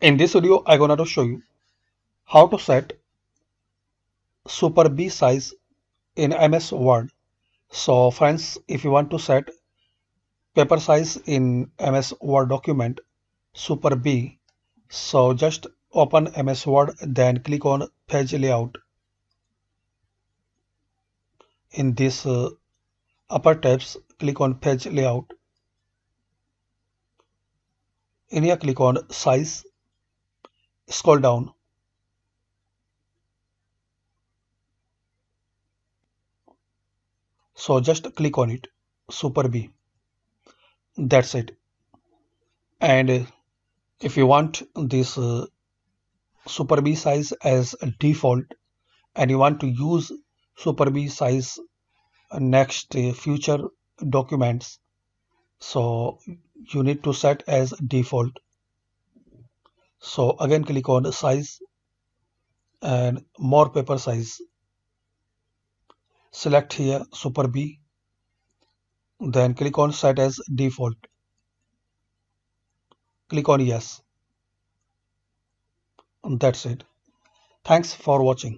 In this video, I'm gonna show you how to set super B size in MS Word. So friends, if you want to set paper size in MS Word document, super B, so just open MS Word, then click on page layout. In this uh, upper tabs, click on page layout. In here, click on size scroll down so just click on it super b that's it and if you want this uh, super b size as default and you want to use super b size uh, next uh, future documents so you need to set as default so again click on size and more paper size select here super b then click on set as default click on yes and that's it thanks for watching